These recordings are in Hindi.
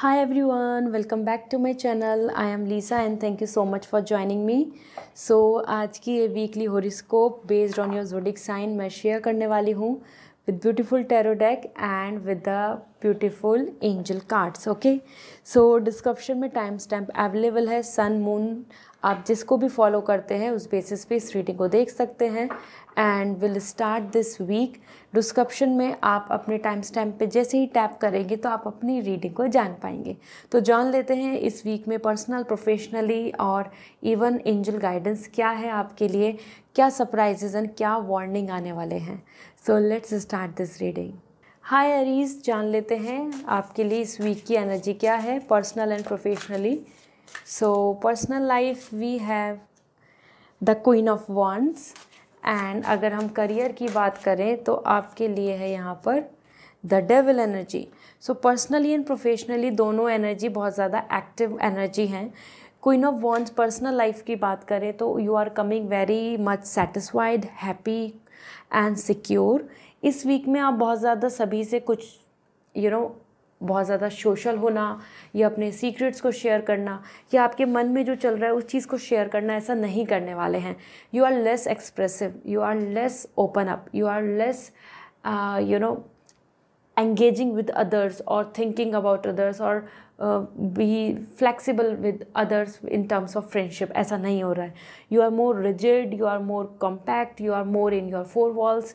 Hi everyone welcome back to my channel I am Lisa and thank you so much for joining me so आज की ये weekly horoscope based on your zodiac sign मैं शेयर करने वाली हूँ with beautiful tarot deck and with the beautiful angel cards okay so description में टाइम स्टैम्प अवेलेबल है सन मून आप जिसको भी फॉलो करते हैं उस बेसिस पे इस रीडिंग को देख सकते हैं and will start this week description में आप अपने टाइम स्टैम्प पे जैसे ही टैप करेंगे तो आप अपनी रीडिंग को जान पाएंगे तो जान लेते हैं इस वीक में पर्सनल प्रोफेशनली और इवन एंजल गाइडेंस क्या है आपके लिए क्या सरप्राइजेज एंड क्या वार्निंग आने वाले हैं so let's start this reading hi Aries जान लेते हैं आपके लिए इस वीक की एनर्जी क्या है personal and professionally So, personal life we have the Queen of Wands and अगर हम करियर की बात करें तो आपके लिए है यहाँ पर the devil energy so personally and professionally दोनों एनर्जी बहुत ज़्यादा एक्टिव एनर्जी हैं queen of wands personal life की बात करें तो you are coming very much satisfied happy and secure इस वीक में आप बहुत ज़्यादा सभी से कुछ यू you नो know, बहुत ज़्यादा सोशल होना या अपने सीक्रेट्स को शेयर करना या आपके मन में जो चल रहा है उस चीज़ को शेयर करना ऐसा नहीं करने वाले हैं you are less expressive you are less open up you are less you know engaging with others or thinking about others or uh, be flexible with others in terms of friendship ऐसा नहीं हो रहा है you are more rigid you are more compact you are more in your four walls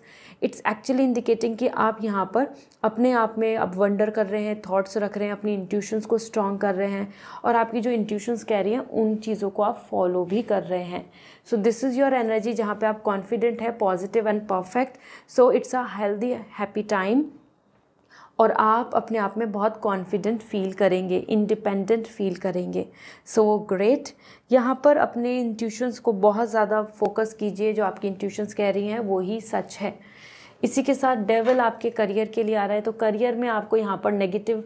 it's actually indicating कि आप यहाँ पर अपने आप में अब वंडर कर रहे हैं थॉट्स रख रहे हैं अपनी इंट्यूशंस को स्ट्रॉन्ग कर रहे हैं और आपकी जो इंट्यूशंस कह रही हैं उन चीज़ों को आप फॉलो भी कर रहे हैं so this is your energy जहाँ पे आप कॉन्फिडेंट है positive and perfect so it's a healthy happy time और आप अपने आप में बहुत कॉन्फिडेंट फील करेंगे इंडिपेंडेंट फील करेंगे सो ग्रेट यहाँ पर अपने इंट्यूशंस को बहुत ज़्यादा फोकस कीजिए जो आपकी इंट्यूशंस कह रही हैं वो ही सच है इसी के साथ डेवल आपके करियर के लिए आ रहा है तो करियर में आपको यहाँ पर नेगेटिव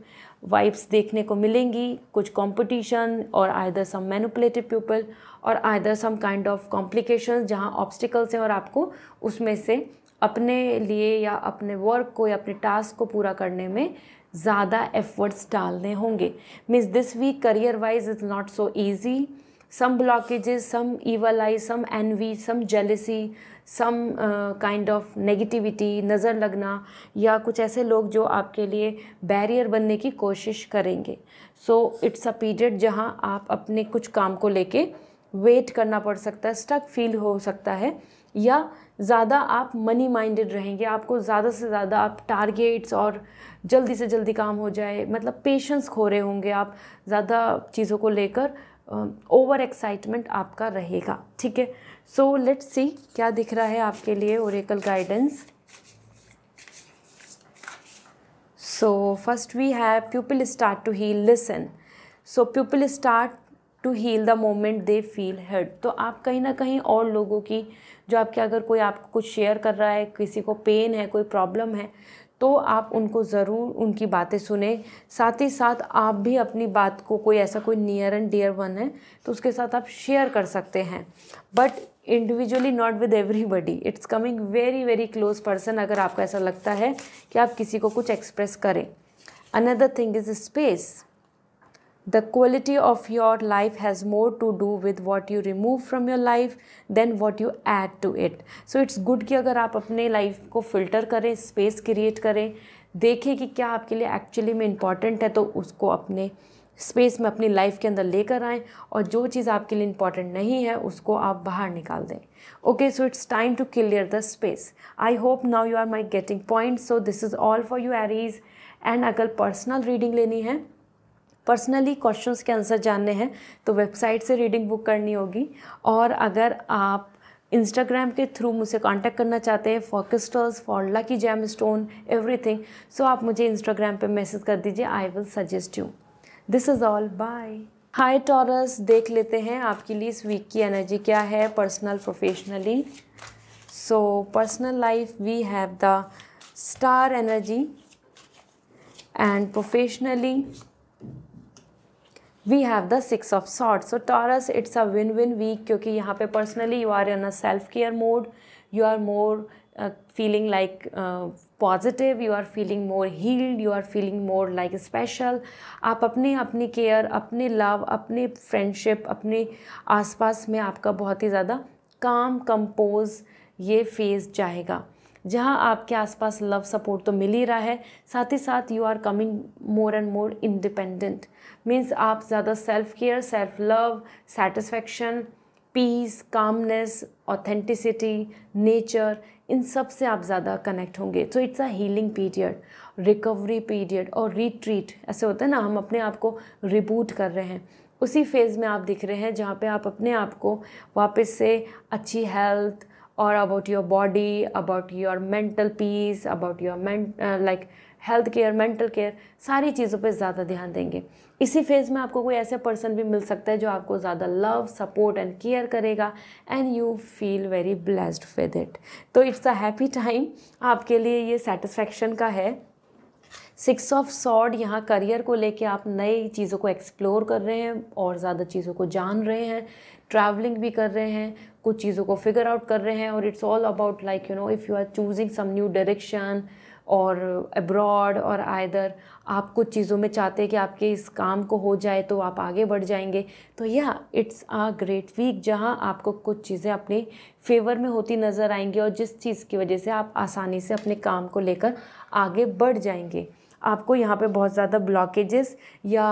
वाइब्स देखने को मिलेंगी कुछ कंपटीशन और आयदर सम मैनुपलेटिव पीपल और either some kind of complication जहाँ ऑब्स्टिकल्स हैं और आपको उसमें से अपने लिए या अपने वर्क को या अपने टास्क को पूरा करने में ज़्यादा एफर्ट्स डालने होंगे means this week career wise is not so easy some blockage some evil eye some envy some jealousy some kind of negativity नज़र लगना या कुछ ऐसे लोग जो आपके लिए बैरियर बनने की कोशिश करेंगे सो इट्स अ पीरियड जहाँ आप अपने कुछ काम को लेके वेट करना पड़ सकता है स्टक फील हो सकता है या ज़्यादा आप मनी माइंडेड रहेंगे आपको ज़्यादा से ज़्यादा आप टारगेट्स और जल्दी से जल्दी काम हो जाए मतलब पेशेंस खो रहे होंगे आप ज़्यादा चीज़ों को लेकर ओवर एक्साइटमेंट आपका रहेगा ठीक है सो लेट्स सी क्या दिख रहा है आपके लिए oracle guidance so first we have people start to heal listen so people start to heal the moment they feel hurt तो आप कहीं ना कहीं और लोगों की जो आपके अगर कोई आपको कुछ शेयर कर रहा है किसी को पेन है कोई प्रॉब्लम है तो आप उनको ज़रूर उनकी बातें सुने साथ ही साथ आप भी अपनी बात को कोई ऐसा कोई नियर एंड डियर वन है तो उसके साथ आप शेयर कर सकते हैं but individually not with everybody it's coming very very close person अगर आपको ऐसा लगता है कि आप किसी को कुछ एक्सप्रेस करें another thing is space the quality of your life has more to do with what you remove from your life than what you add to it so it's good कि अगर आप अपने लाइफ को फिल्टर करें स्पेस क्रिएट करें देखें कि क्या आपके लिए एक्चुअली में इम्पॉर्टेंट है तो उसको अपने स्पेस में अपनी लाइफ के अंदर लेकर आएँ और जो चीज़ आपके लिए इंपॉर्टेंट नहीं है उसको आप बाहर निकाल दें okay so it's time to clear the space I hope now you are my getting point so this is all for you Aries and अगर पर्सनल रीडिंग लेनी है पर्सनली क्वेश्चंस के आंसर जानने हैं तो वेबसाइट से रीडिंग बुक करनी होगी और अगर आप इंस्टाग्राम के थ्रू मुझसे कांटेक्ट करना चाहते हैं for crystals for lucky gem stone every so आप मुझे इंस्टाग्राम पे मैसेज कर दीजिए I will suggest you this is all bye hi Taurus देख लेते हैं आपके लिए इस वीक की एनर्जी क्या है personal professionally so personal life we have the star energy and professionally we have the six of sword so Taurus it's a win win week क्योंकि यहाँ पे personally you are in a self care mode you are more feeling like positive you are feeling more healed you are feeling more like special आप अपने अपनी केयर अपने लव अपने फ्रेंडशिप अपने आसपास में आपका बहुत ही ज़्यादा काम कंपोज ये फेज जाएगा जहाँ आपके आसपास लव सपोर्ट तो मिल ही रहा है साथ ही साथ you are coming more and more independent means आप ज़्यादा self care self love satisfaction peace calmness authenticity nature इन सब से आप ज़्यादा कनेक्ट होंगे so it's a healing period recovery period और रिट्रीट ऐसे होता है ना हम अपने आप को रिबूट कर रहे हैं उसी फेज़ में आप दिख रहे हैं जहाँ पे आप अपने आप को वापस से अच्छी हेल्थ और about your body about your mental peace about your like health care mental care सारी चीज़ों पे ज़्यादा ध्यान देंगे इसी फेज़ में आपको कोई ऐसे पर्सन भी मिल सकता है जो आपको ज़्यादा लव सपोर्ट एंड केयर करेगा and you feel very blessed with it तो इट्स अ हैप्पी टाइम आपके लिए ये सेटिस्फेक्शन का है सिक्स ऑफ सॉर्ड यहाँ करियर को लेके आप नई चीज़ों को एक्सप्लोर कर रहे हैं और ज़्यादा चीज़ों को जान रहे हैं ट्रैवलिंग भी कर रहे हैं कुछ चीज़ों को फिगर आउट कर रहे हैं और it's all about like you know if you are choosing some new direction और अब्रॉड और आयदर आप कुछ चीज़ों में चाहते हैं कि आपके इस काम को हो जाए तो आप आगे बढ़ जाएंगे तो या इट्स आ ग्रेट वीक जहाँ आपको कुछ चीज़ें अपने फेवर में होती नज़र आएंगी और जिस चीज़ की वजह से आप आसानी से अपने काम को लेकर आगे बढ़ जाएंगे आपको यहाँ पे बहुत ज़्यादा ब्लॉकेजेस या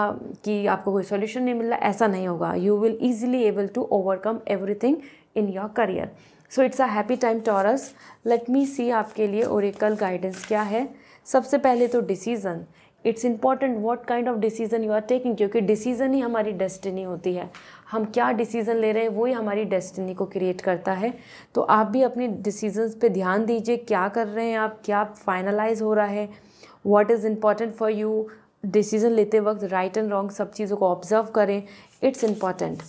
कि आपको कोई सॉल्यूशन नहीं मिल रहा ऐसा नहीं होगा you will easily able to overcome everything in your career so it's a happy time Taurus let me see आपके लिए ओरिकल गाइडेंस क्या है सबसे पहले तो decision it's important what kind of decision you are taking क्योंकि डिसीज़न ही हमारी डेस्टिनी होती है हम क्या डिसीज़न ले रहे हैं वही हमारी डेस्टिनी को क्रिएट करता है तो आप भी अपनी डिसीजन पे ध्यान दीजिए क्या कर रहे हैं आप क्या फाइनलाइज हो रहा है what is important for you decision लेते वक्त राइट एंड रॉन्ग सब चीज़ों को ऑब्ज़र्व करें इट्स इम्पॉर्टेंट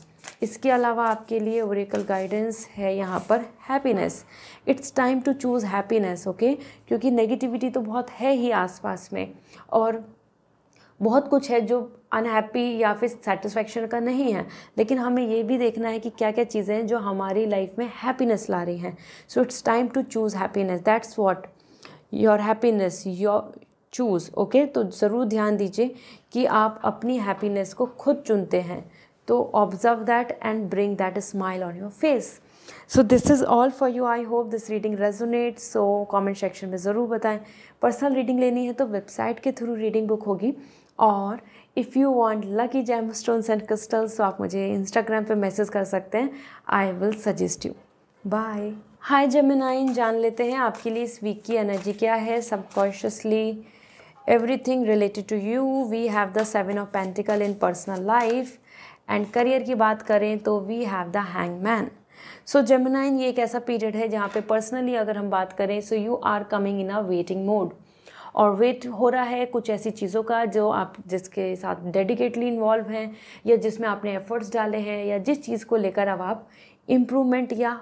इसके अलावा आपके लिए ओरिकल गाइडेंस है यहाँ पर happiness it's time to choose happiness okay क्योंकि नेगेटिविटी तो बहुत है ही आसपास में और बहुत कुछ है जो अनहैप्पी या फिर सेटिस्फैक्शन का नहीं है लेकिन हमें ये भी देखना है कि क्या क्या चीज़ें हैं जो हमारी लाइफ में हैप्पीनेस ला रही हैं so it's time to choose happiness that's what your happiness your choose okay तो ज़रूर ध्यान दीजिए कि आप अपनी हैप्पीनेस को खुद चुनते हैं तो observe that and bring that smile on your face so this is all for you I hope this reading resonate so comment section में ज़रूर बताएं पर्सनल रीडिंग लेनी है तो वेबसाइट के थ्रू रीडिंग बुक होगी और if you want lucky gem stones and crystals तो आप मुझे इंस्टाग्राम पे मैसेज कर सकते हैं I will suggest you bye hi Gemini जान लेते हैं आपके लिए इस वीक की एनर्जी क्या है subconsciously everything related to you we have the seven of pentacle in personal life and career की बात करें तो we have the man so Gemini ये एक ऐसा पीरियड है जहाँ पे पर्सनली अगर हम बात करें so you are coming in a waiting mode और वेट हो रहा है कुछ ऐसी चीज़ों का जो आप जिसके साथ डेडिकेटली इन्वॉल्व हैं या जिसमें आपने एफर्ट्स डाले हैं या जिस चीज़ को लेकर अब आप इम्प्रूवमेंट या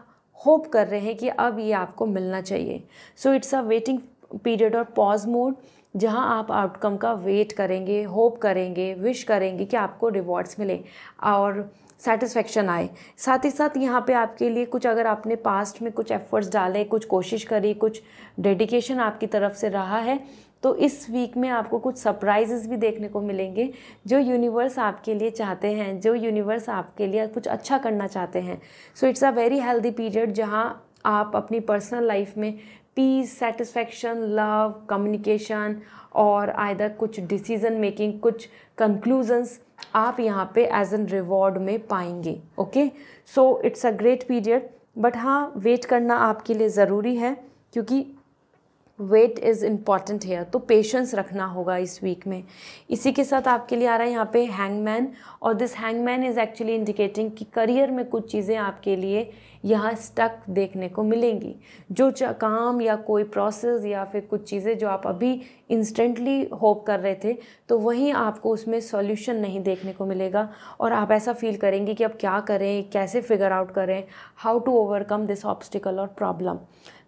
होप कर रहे हैं कि अब ये आपको मिलना चाहिए so it's a waiting period और पॉज मोड जहाँ आप आउटकम का वेट करेंगे होप करेंगे विश करेंगे कि आपको रिवॉर्ड्स मिले और सेटिस्फेक्शन आए साथ ही साथ यहाँ पे आपके लिए कुछ अगर आपने पास्ट में कुछ एफ़र्ट्स डाले कुछ कोशिश करी कुछ डेडिकेशन आपकी तरफ से रहा है तो इस वीक में आपको कुछ सरप्राइजेस भी देखने को मिलेंगे जो यूनिवर्स आपके लिए चाहते हैं जो यूनिवर्स आपके लिए कुछ अच्छा करना चाहते हैं so it's a very healthy period जहाँ आप अपनी पर्सनल लाइफ में पीस सेटिस्फैक्शन लव कम्युनिकेशन और आयदा कुछ डिसीज़न मेकिंग कुछ कंक्लूजन्स आप यहाँ पे एज एन रिवॉर्ड में पाएंगे okay so it's a great period but हाँ वेट करना आपके लिए ज़रूरी है क्योंकि वेट इज़ इम्पॉर्टेंट हेयर तो पेशेंस रखना होगा इस वीक में इसी के साथ आपके लिए आ रहा है यहाँ पे हैंगमैन और this hangman is actually indicating कि करियर में कुछ चीज़ें आपके लिए यहाँ स्टक देखने को मिलेंगी जो काम या कोई प्रोसेस या फिर कुछ चीज़ें जो आप अभी इंस्टेंटली होप कर रहे थे तो वहीं आपको उसमें सॉल्यूशन नहीं देखने को मिलेगा और आप ऐसा फील करेंगे कि अब क्या करें कैसे फिगर आउट करें how to overcome this obstacle और प्रॉब्लम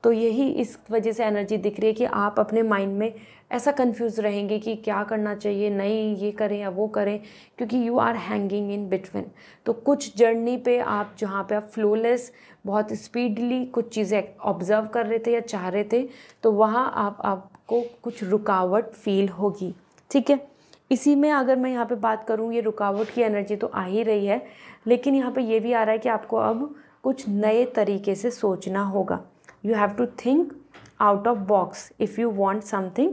तो यही इस वजह से एनर्जी दिख रही है कि आप अपने माइंड में ऐसा कंफ्यूज रहेंगे कि क्या करना चाहिए नहीं ये करें या वो करें क्योंकि you are hanging in between तो कुछ जर्नी पे आप जहाँ पे आप फ्लोलेस बहुत स्पीडली कुछ चीज़ें ऑब्जर्व कर रहे थे या चाह रहे थे तो वहाँ आप आपको कुछ रुकावट फील होगी ठीक है इसी में अगर मैं यहाँ पे बात करूँ ये रुकावट की एनर्जी तो आ ही रही है लेकिन यहाँ पे ये भी आ रहा है कि आपको अब कुछ नए तरीके से सोचना होगा you have to think out of box if you want something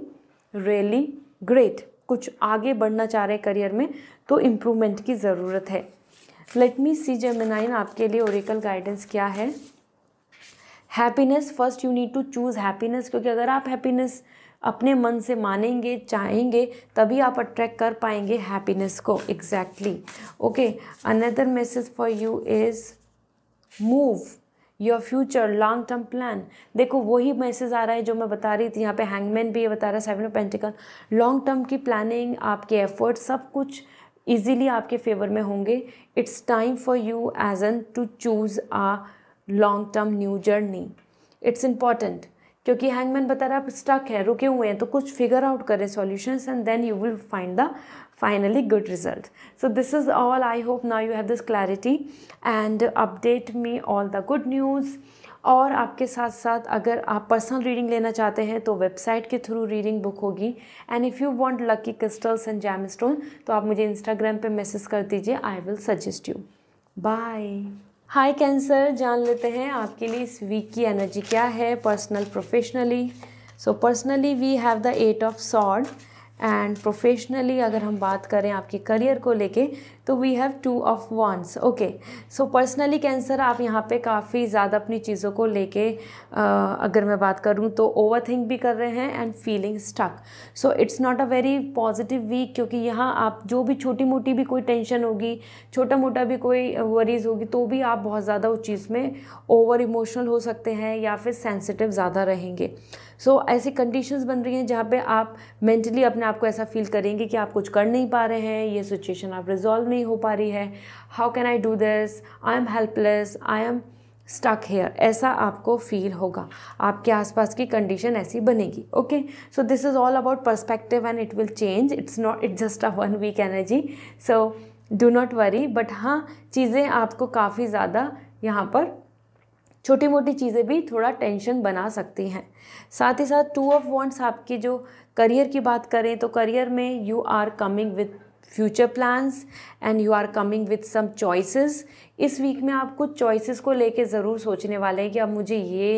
really great कुछ आगे बढ़ना चाह रहे करियर में तो इम्प्रूवमेंट की ज़रूरत है लेट मी सी जेमिनाइन आपके लिए ओरिकल गाइडेंस क्या है happiness first you need to choose happiness क्योंकि अगर आप हैप्पीनेस अपने मन से मानेंगे चाहेंगे तभी आप अट्रैक्ट कर पाएंगे हैप्पीनेस को exactly okay another message for you is move your future long term plan देखो वही मैसेज आ रहा है जो मैं बता रही थी यहाँ पे हैंगमैन भी ये बता रहा है seven of pentacle long term की प्लानिंग आपके एफर्ट सब कुछ ईजिली आपके फेवर में होंगे it's time for you as an to choose a long term new journey it's important क्योंकि हैंगमैन बता रहा है आप स्टक है रुके हुए हैं तो कुछ फिगर आउट करें solutions and then you will find the finally good result so this is all i hope now you have this clarity and update me all the good news और आपके साथ साथ अगर आप पर्सनल रीडिंग लेना चाहते हैं तो वेबसाइट के थ्रू रीडिंग बुक होगी and if you want lucky crystals and jam stone तो आप मुझे इंस्टाग्राम पे मैसेज कर दीजिए I will suggest you bye hi Cancer जान लेते हैं आपके लिए इस वीक की एनर्जी क्या है personal professionally so personally we have the eight of sword and professionally अगर हम बात करें आपके करियर को लेके तो we have two of wands okay so personally Cancer आप यहाँ पे काफ़ी ज़्यादा अपनी चीज़ों को लेके अगर मैं बात करूँ तो ओवर थिंक भी कर रहे हैं and feeling stuck so it's not a very positive week क्योंकि यहाँ आप जो भी छोटी मोटी भी कोई टेंशन होगी छोटा मोटा भी कोई वरीज होगी तो भी आप बहुत ज़्यादा उस चीज़ में ओवर इमोशनल हो सकते हैं या फिर सेंसिटिव ज़्यादा रहेंगे सो so, ऐसी कंडीशंस बन रही हैं जहाँ पे आप मेंटली अपने आप को ऐसा फील करेंगे कि आप कुछ कर नहीं पा रहे हैं ये सिचुएशन आप रिजॉल्व नहीं हो पा रही है how can I do this I am helpless I am stuck here ऐसा आपको फील होगा आपके आसपास की कंडीशन ऐसी बनेगी okay so this is all about perspective and it will change it's not it's just a one week energy so do not worry but हाँ चीज़ें आपको काफ़ी ज़्यादा यहाँ पर छोटी मोटी चीज़ें भी थोड़ा टेंशन बना सकती हैं साथ ही साथ टू ऑफ वॉन्ट्स आपके जो करियर की बात करें तो करियर में you are coming with future plans and you are coming with some choices इस वीक में आप कुछ चॉइसेस को लेके ज़रूर सोचने वाले हैं कि अब मुझे ये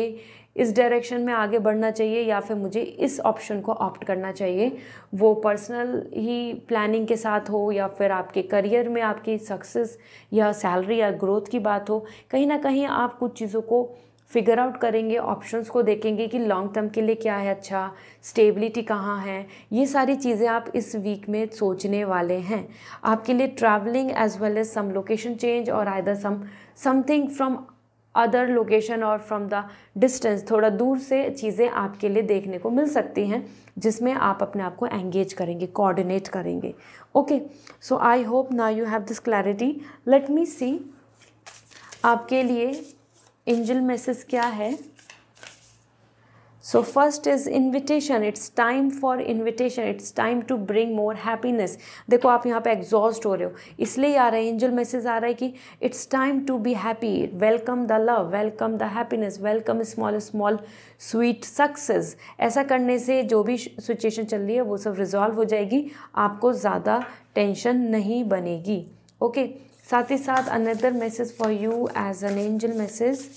इस डायरेक्शन में आगे बढ़ना चाहिए या फिर मुझे इस ऑप्शन को ऑप्ट करना चाहिए वो पर्सनल ही प्लानिंग के साथ हो या फिर आपके करियर में आपकी सक्सेस या सैलरी या ग्रोथ की बात हो कहीं ना कहीं आप कुछ चीज़ों को फिगर आउट करेंगे ऑप्शंस को देखेंगे कि लॉन्ग टर्म के लिए क्या है अच्छा स्टेबिलिटी कहाँ है ये सारी चीज़ें आप इस वीक में सोचने वाले हैं आपके लिए travelling as well as some location change और either some something from other location और फ्रॉम द डिस्टेंस थोड़ा दूर से चीज़ें आपके लिए देखने को मिल सकती हैं जिसमें आप अपने आप को एंगेज करेंगे कोऑर्डिनेट करेंगे ओके सो आई होप ना you have this clarity let me see आपके लिए एंजल मैसेज क्या है so first is invitation it's time for invitation it's time to bring more happiness देखो आप यहाँ पे एग्जॉस्ट हो रहे हो इसलिए आ रहा है एंजल मैसेज आ रहा है कि it's time to be happy welcome the love welcome the happiness welcome small small sweet success ऐसा करने से जो भी सिचुएशन चल रही है वो सब रिजॉल्व हो जाएगी आपको ज़्यादा टेंशन नहीं बनेगी ओके okay? साथ ही साथ another message for you as an angel message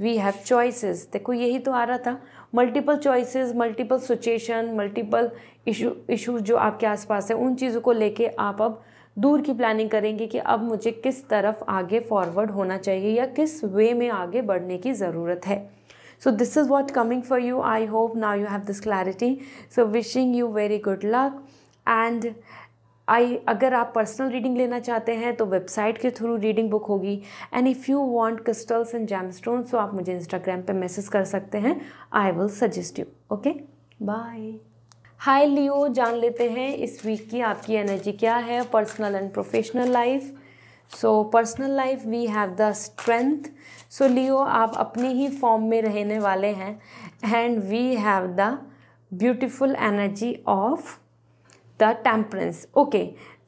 we have choices देखो यही तो आ रहा था multiple choices multiple situation multiple issue issues जो आपके आसपास है उन चीज़ों को लेके आप अब दूर की प्लानिंग करेंगे कि अब मुझे किस तरफ आगे फॉरवर्ड होना चाहिए या किस वे में आगे बढ़ने की ज़रूरत है so this is what coming for you I hope now you have this clarity so wishing you very good luck and I अगर आप पर्सनल रीडिंग लेना चाहते हैं तो वेबसाइट के थ्रू रीडिंग बुक होगी and if you want crystals and gem तो आप मुझे इंस्टाग्राम पे मैसेज कर सकते हैं I will suggest you okay bye hi Leo जान लेते हैं इस वीक की आपकी एनर्जी क्या है personal and professional life so personal life we have the strength so Leo आप अपने ही फॉर्म में रहने वाले हैं and we have the beautiful energy of the temperance okay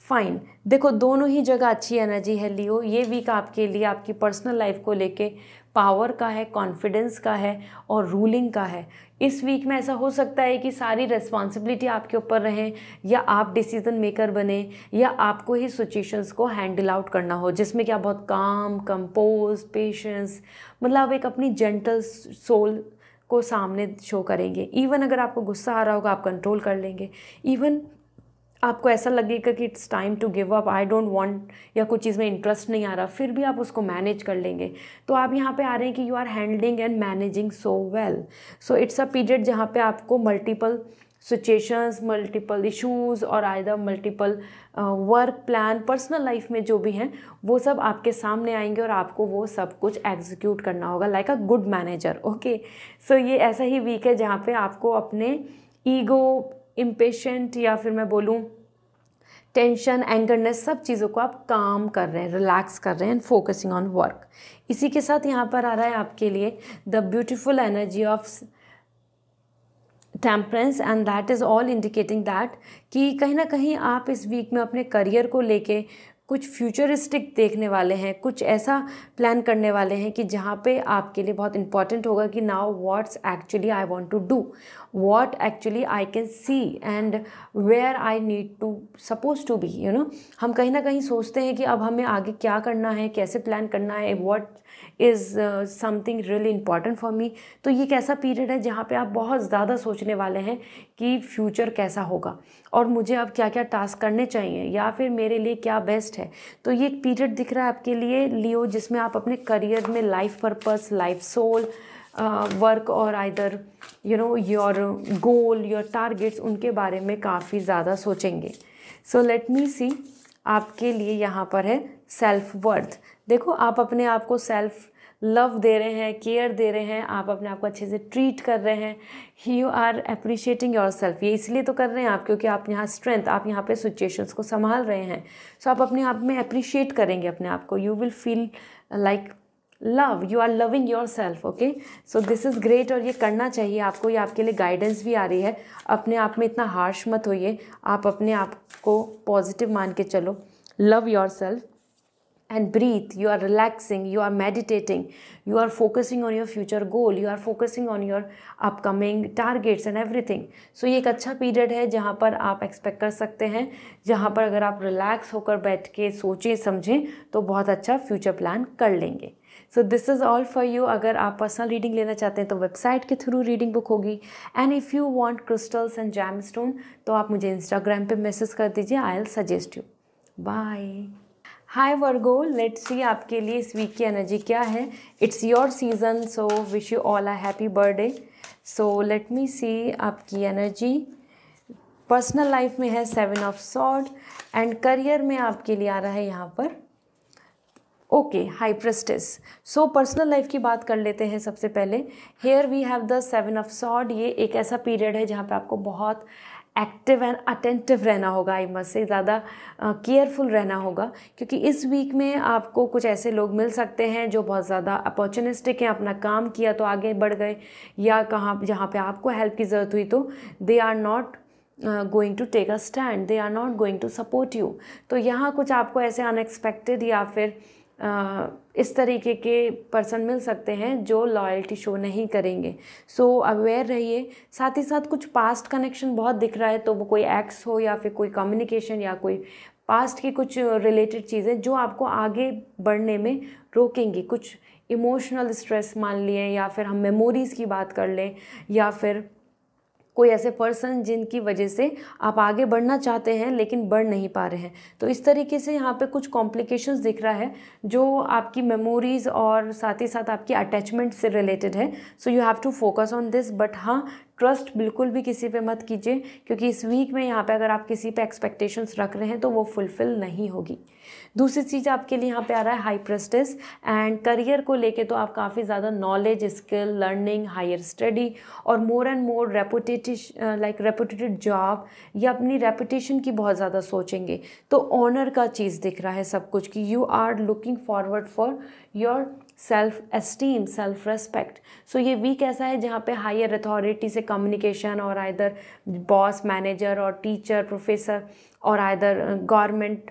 fine देखो दोनों ही जगह अच्छी एनर्जी है लियो ये वीक आपके लिए आपकी पर्सनल लाइफ को लेके पावर का है कॉन्फिडेंस का है और रूलिंग का है इस वीक में ऐसा हो सकता है कि सारी रिस्पॉन्सिबिलिटी आपके ऊपर रहें या आप डिसीजन मेकर बने या आपको ही सिचुएशंस को हैंडल आउट करना हो जिसमें कि आप बहुत काम कंपोज पेशेंस मतलब आप एक अपनी जेंटल सोल को सामने शो करेंगे इवन अगर आपको गुस्सा आ रहा होगा आप कंट्रोल कर लेंगे इवन आपको ऐसा लगेगा कि it's time to give up I don't want या कुछ चीज़ में इंटरेस्ट नहीं आ रहा फिर भी आप उसको मैनेज कर लेंगे तो आप यहाँ पे आ रहे हैं कि you are handling and managing so well so it's a period जहाँ पे आपको मल्टीपल सिचुएशंस मल्टीपल इश्यूज़ और the multiple work plan personal life में जो भी हैं वो सब आपके सामने आएंगे और आपको वो सब कुछ एग्जीक्यूट करना होगा like a good manager okay so ये ऐसा ही वीक है जहाँ पे आपको अपने ईगो इम्पेशेंट या फिर मैं बोलूँ टेंशन एंगरनेस सब चीज़ों को आप काम कर रहे हैं रिलैक्स कर रहे हैं एंड फोकसिंग ऑन वर्क इसी के साथ यहाँ पर आ रहा है आपके लिए the beautiful energy of temperance and that is all indicating that कि कहीं ना कहीं आप इस वीक में अपने करियर को लेके कुछ फ्यूचरिस्टिक देखने वाले हैं कुछ ऐसा प्लान करने वाले हैं कि जहाँ पे आपके लिए बहुत इंपॉर्टेंट होगा कि now what's actually I want to do what actually I can see and where I need to suppose to be you know हम कहीं ना कहीं सोचते हैं कि अब हमें आगे क्या करना है कैसे प्लान करना है what is something really important for me तो ये एक ऐसा पीरियड है जहाँ पे आप बहुत ज़्यादा सोचने वाले हैं कि फ्यूचर कैसा होगा और मुझे अब क्या क्या टास्क करने चाहिए या फिर मेरे लिए क्या बेस्ट है तो ये एक पीरियड दिख रहा है आपके लिए लियो जिसमें आप अपने करियर में life purpose life soul work और either you know your goal your targets उनके बारे में काफ़ी ज़्यादा सोचेंगे सो लेट मी सी आपके लिए यहाँ पर है सेल्फ वर्थ देखो आप अपने आप को सेल्फ लव दे रहे हैं केयर दे रहे हैं आप अपने आप को अच्छे से ट्रीट कर रहे हैं you are appreciating yourself ये इसलिए तो कर रहे हैं आप क्योंकि आप यहाँ स्ट्रेंथ आप यहाँ पे सिचुएशंस को संभाल रहे हैं सो so, आप अपने आप में अप्रिशिएट करेंगे अपने आप को you will feel like love you are loving yourself okay so this is great और ये करना चाहिए आपको ये आपके लिए गाइडेंस भी आ रही है अपने आप में इतना हार्श मत होइए आप अपने आप को पॉजिटिव मान के चलो love yourself and breathe. You are relaxing, you are meditating, you are focusing on your future goal, you are focusing on your upcoming targets and everything. So ये एक अच्छा पीरियड है जहाँ पर आप एक्सपेक्ट कर सकते हैं जहाँ पर अगर आप रिलैक्स होकर बैठ के सोचें समझें तो बहुत अच्छा फ्यूचर प्लान कर लेंगे so this is all for you अगर आप पर्सनल रीडिंग लेना चाहते हैं तो वेबसाइट के थ्रू रीडिंग बुक होगी and if you want crystals and jam stone तो आप मुझे इंस्टाग्राम पे मैसेज कर दीजिए I'll suggest you bye hi Virgo let's see आपके लिए इस वीक की एनर्जी क्या है it's your season so wish you all a happy birthday so let me see आपकी एनर्जी पर्सनल लाइफ में है seven of sword and career में आपके लिए आ रहा है यहाँ पर okay high priestess so personal life की बात कर लेते हैं सबसे पहले here we have the seven of sword ये एक ऐसा पीरियड है जहाँ पे आपको बहुत एक्टिव एंड अटेंटिव रहना होगा आई मस्ट से ज़्यादा केयरफुल uh, रहना होगा क्योंकि इस वीक में आपको कुछ ऐसे लोग मिल सकते हैं जो बहुत ज़्यादा अपॉर्चुनिस्टिक हैं अपना काम किया तो आगे बढ़ गए या कहाँ जहाँ पे आपको हेल्प की ज़रूरत हुई तो they are not going to take a stand they are not going to support you तो यहाँ कुछ आपको ऐसे अनएक्सपेक्टेड या फिर uh, इस तरीके के पर्सन मिल सकते हैं जो लॉयल्टी शो नहीं करेंगे सो अवेयर रहिए साथ ही साथ कुछ पास्ट कनेक्शन बहुत दिख रहा है तो वो कोई एक्स हो या फिर कोई कम्युनिकेशन या कोई पास्ट की कुछ रिलेटेड चीज़ें जो आपको आगे बढ़ने में रोकेंगी कुछ इमोशनल स्ट्रेस मान लिए या फिर हम मेमोरीज़ की बात कर लें या फिर कोई ऐसे पर्सन जिनकी वजह से आप आगे बढ़ना चाहते हैं लेकिन बढ़ नहीं पा रहे हैं तो इस तरीके से यहाँ पे कुछ कॉम्प्लिकेशंस दिख रहा है जो आपकी मेमोरीज़ और साथ ही साथ आपकी अटैचमेंट से रिलेटेड है so you have to focus on this but हाँ ट्रस्ट बिल्कुल भी किसी पे मत कीजिए क्योंकि इस वीक में यहाँ पे अगर आप किसी पे एक्सपेक्टेशंस रख रहे हैं तो वो फुलफ़िल नहीं होगी दूसरी चीज़ आपके लिए यहाँ पे आ रहा है हाई प्रस्टेस एंड करियर को लेके तो आप काफ़ी ज़्यादा knowledge skill learning higher study और more and more reputative like reputated job या अपनी रेपुटेशन की बहुत ज़्यादा सोचेंगे तो ऑनर का चीज़ दिख रहा है सब कुछ कि you are looking forward for your self esteem self respect so ये वीक ऐसा है जहाँ पे हायर अथॉरिटी से कम्युनिकेशन और आइदर बॉस मैनेजर और टीचर प्रोफेसर और either government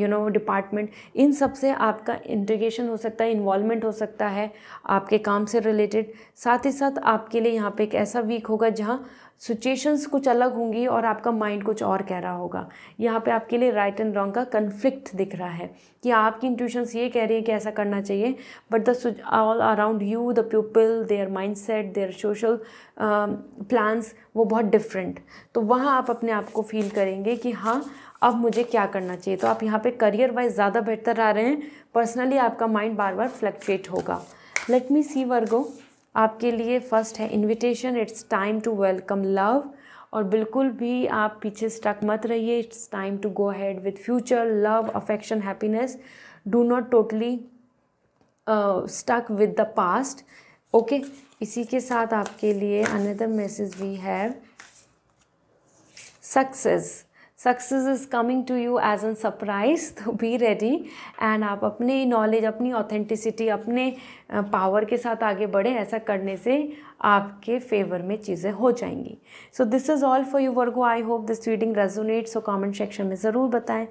you know department इन सब से आपका इंटीग्रेशन हो सकता है इन्वॉलमेंट हो सकता है आपके काम से रिलेटेड साथ ही साथ आपके लिए यहाँ पे एक ऐसा वीक होगा जहाँ सिचुएशंस कुछ अलग होंगी और आपका माइंड कुछ और कह रहा होगा यहाँ पे आपके लिए राइट एंड रॉन्ग का कन्फ्लिक्ट दिख रहा है कि आपकी इंट्यूशंस ये कह रही है कि ऐसा करना चाहिए but the all around you the people their mindset their social plans वो बहुत डिफरेंट तो वहाँ आप अपने आप को फील करेंगे कि हाँ अब मुझे क्या करना चाहिए तो आप यहाँ पे करियर वाइज ज़्यादा बेहतर आ रहे हैं पर्सनली आपका माइंड बार बार फ्लक्चुएट होगा लेट मी सी वर्गो आपके लिए फ़र्स्ट है invitation it's time to welcome love और बिल्कुल भी आप पीछे स्टक मत रहिए it's time to go head with future love affection happiness do not totally stuck with the past okay इसी के साथ आपके लिए another message we have success success is coming to you as an surprise तो बी रेडी एंड आप अपने नॉलेज अपनी ऑथेंटिसिटी अपने पावर के साथ आगे बढ़े ऐसा करने से आपके फेवर में चीज़ें हो जाएंगी so this is all for you Virgo I hope this reading resonate so comment section में ज़रूर बताएं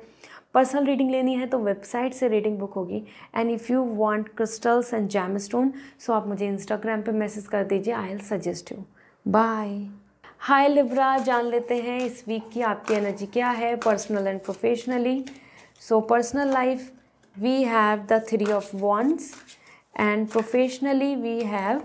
पर्सनल रीडिंग लेनी है तो वेबसाइट से रीडिंग बुक होगी and if you want crystals and jam gemstone so आप मुझे इंस्टाग्राम पर मैसेज कर दीजिए I'll suggest you bye hi Libra जान लेते हैं इस वीक की आपकी एनर्जी क्या है personal and professionally so personal life we have the three of wands and professionally we have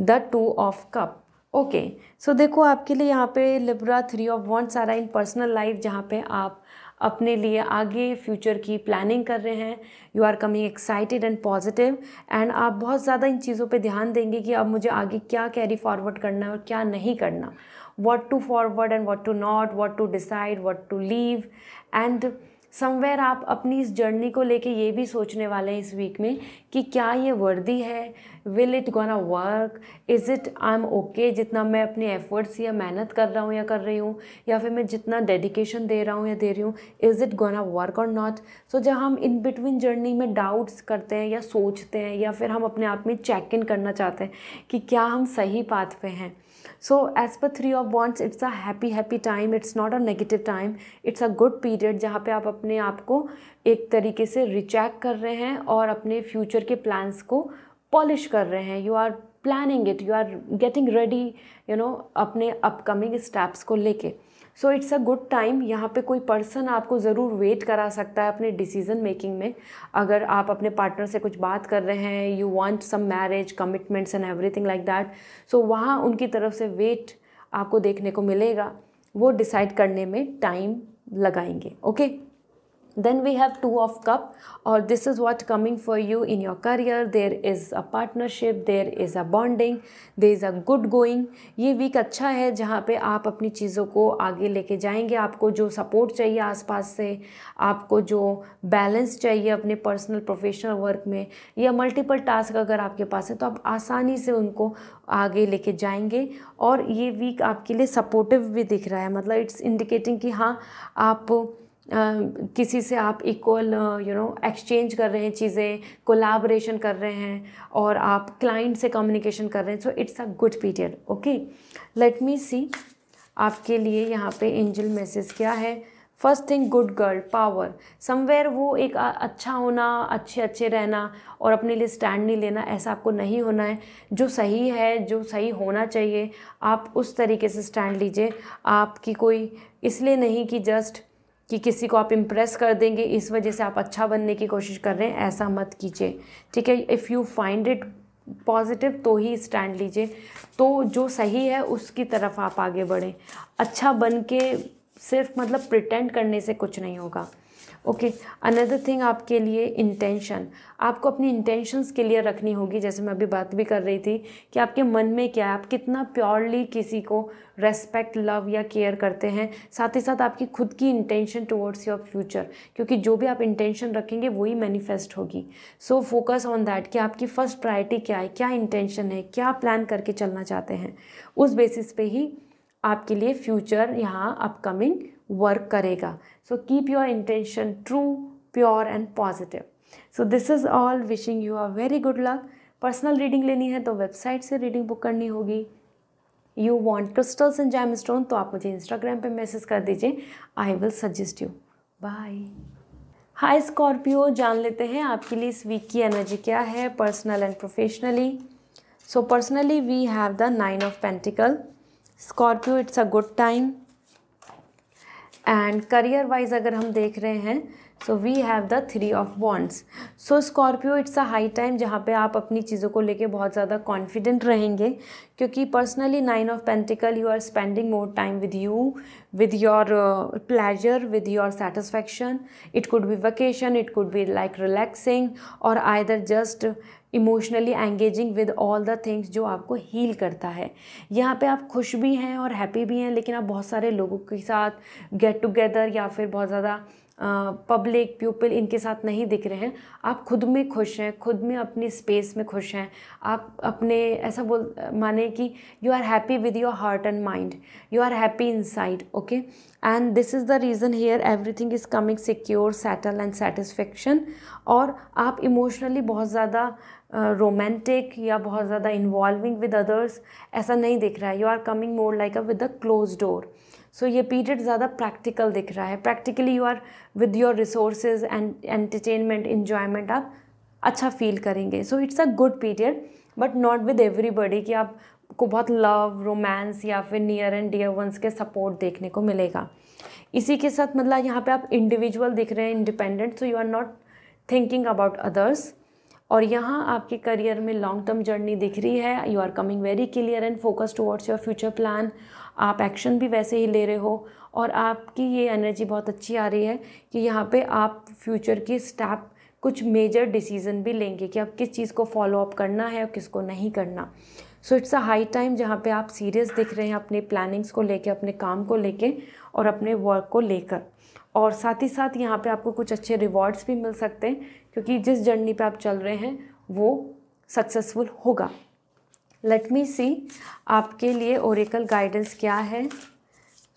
the two of cup okay so देखो आपके लिए यहाँ पे लिब्रा थ्री ऑफ वॉन्ट्स आ रहा है इन पर्सनल लाइफ जहाँ पे आप अपने लिए आगे फ्यूचर की प्लानिंग कर रहे हैं you are coming excited and positive and आप बहुत ज़्यादा इन चीज़ों पे ध्यान देंगे कि अब मुझे आगे क्या कैरी फॉरवर्ड करना है और क्या नहीं करना what to forward and what to not what to decide what to leave and somewhere आप अपनी इस जर्नी को लेके ये भी सोचने वाले हैं इस वीक में कि क्या ये वर्दी है will it gonna work is it I am okay जितना मैं अपने एफर्ट्स या मेहनत कर रहा हूँ या कर रही हूँ या फिर मैं जितना डेडिकेशन दे रहा हूँ या दे रही हूँ इज़ इट गोना वर्क और नॉट सो जब हम इन बिटवीन जर्नी में डाउट्स करते हैं या सोचते हैं या फिर हम अपने आप में चेक इन करना चाहते हैं कि क्या हम सही पाथ पे हैं so as per three of wands it's a happy happy time it's not a negative time it's a good period जहाँ पे आप अपने आप को एक तरीके से रिचैक कर रहे हैं और अपने फ्यूचर के प्लान्स को पॉलिश कर रहे हैं you are planning it you are getting ready you know अपने अपकमिंग स्टेप्स को लेके so it's a good time यहाँ पे कोई पर्सन आपको ज़रूर वेट करा सकता है अपने डिसीज़न मेकिंग में अगर आप अपने पार्टनर से कुछ बात कर रहे हैं you want some marriage commitments and everything like that so वहाँ उनकी तरफ से वेट आपको देखने को मिलेगा वो डिसाइड करने में टाइम लगाएंगे okay okay? then we have two of cup or this is what coming for you in your career there is a partnership there is a bonding there is a good going ये वीक अच्छा है जहाँ पे आप अपनी चीज़ों को आगे लेके जाएंगे आपको जो सपोर्ट चाहिए आसपास से आपको जो बैलेंस चाहिए अपने पर्सनल प्रोफेशनल वर्क में या मल्टीपल टास्क अगर आपके पास है तो आप आसानी से उनको आगे लेके जाएंगे और ये वीक आपके लिए सपोर्टिव भी दिख रहा है मतलब इट्स इंडिकेटिंग कि हाँ आप किसी से आप इक्वल यू नो एक्सचेंज कर रहे हैं चीज़ें कोलाब्रेशन कर रहे हैं और आप क्लाइंट से कम्युनिकेशन कर रहे हैं so it's a good period okay let me see आपके लिए यहाँ पे एंजल मैसेज क्या है first thing good girl power somewhere वो एक अच्छा होना अच्छे अच्छे रहना और अपने लिए स्टैंड नहीं लेना ऐसा आपको नहीं होना है जो सही है जो सही होना चाहिए आप उस तरीके से स्टैंड लीजिए आपकी कोई इसलिए नहीं कि जस्ट कि किसी को आप इम्प्रेस कर देंगे इस वजह से आप अच्छा बनने की कोशिश कर रहे हैं ऐसा मत कीजिए ठीक है if you find it positive तो ही स्टैंड लीजिए तो जो सही है उसकी तरफ आप आगे बढ़ें अच्छा बन के सिर्फ मतलब प्रिटेंड करने से कुछ नहीं होगा ओके अनदर थिंग आपके लिए इंटेंशन आपको अपनी इंटेंशंस क्लियर रखनी होगी जैसे मैं अभी बात भी कर रही थी कि आपके मन में क्या है आप कितना प्योरली किसी को रेस्पेक्ट लव या केयर करते हैं साथ ही साथ आपकी खुद की इंटेंशन टुवर्ड्स योर फ्यूचर क्योंकि जो भी आप इंटेंशन रखेंगे वही मैनिफेस्ट होगी सो फोकस ऑन दैट कि आपकी फर्स्ट प्रायोरिटी क्या है क्या इंटेंशन है क्या प्लान करके चलना चाहते हैं उस बेसिस पे ही आपके लिए फ्यूचर यहाँ अपकमिंग वर्क करेगा so keep your intention true pure and positive so this is all wishing you are very good luck personal reading लेनी है तो वेबसाइट से रीडिंग बुक करनी होगी you want crystals and jam stone तो आप मुझे इंस्टाग्राम पे मैसेज कर दीजिए I will suggest you bye hi Scorpio जान लेते हैं आपके लिए इस वीक की एनर्जी क्या है personal and professionally so personally we have the nine of pentacle Scorpio it's a good time and career wise अगर हम देख रहे हैं so we have the three of wands so Scorpio it's a high time जहाँ पे आप अपनी चीज़ों को लेके बहुत ज़्यादा कॉन्फिडेंट रहेंगे क्योंकि personally nine of pentacle you are spending more time with you with your pleasure with your satisfaction it could be vacation it could be like relaxing और either just emotionally engaging with all the things जो आपको हील करता है यहाँ पे आप खुश भी हैं और हैप्पी भी हैं लेकिन आप बहुत सारे लोगों के साथ गेट टुगेदर या फिर बहुत ज़्यादा पब्लिक पीपल इनके साथ नहीं दिख रहे हैं आप खुद में खुश हैं खुद में अपनी स्पेस में खुश हैं आप अपने ऐसा बोल माने कि you are happy with your heart and mind you are happy inside okay and this is the reason here everything is coming secure settle and satisfaction और आप इमोशनली बहुत ज़्यादा रोमांटिक या बहुत ज़्यादा इन्वॉल्विंग विद अदर्स ऐसा नहीं दिख रहा है you are coming more like a with a close door so so, ये पीरियड ज़्यादा प्रैक्टिकल दिख रहा है practically you are with your resource and entertainment enjoyment आप अच्छा फील करेंगे so it's a good period but not with everybody कि आप को बहुत लव रोमांस या फिर नियर एंड डियर वंस के सपोर्ट देखने को मिलेगा इसी के साथ मतलब यहाँ पे आप इंडिविजुअल दिख रहे हैं independent so you are not thinking about others और यहाँ आपके करियर में लॉन्ग टर्म जर्नी दिख रही है you are coming very clear and focus towards your future plan आप एक्शन भी वैसे ही ले रहे हो और आपकी ये एनर्जी बहुत अच्छी आ रही है कि यहाँ पे आप फ्यूचर की स्टेप कुछ मेजर डिसीज़न भी लेंगे कि आप किस चीज़ को फॉलो अप करना है और किसको नहीं करना so it's a high time जहाँ पे आप सीरियस दिख रहे हैं अपने प्लानिंग्स को लेके अपने काम को लेके और अपने वर्क को लेकर और साथ ही साथ यहाँ पे आपको कुछ अच्छे रिवॉर्ड्स भी मिल सकते हैं क्योंकि जिस जर्नी पे आप चल रहे हैं वो सक्सेसफुल होगा लेट मी सी आपके लिए ओरिकल गाइडेंस क्या है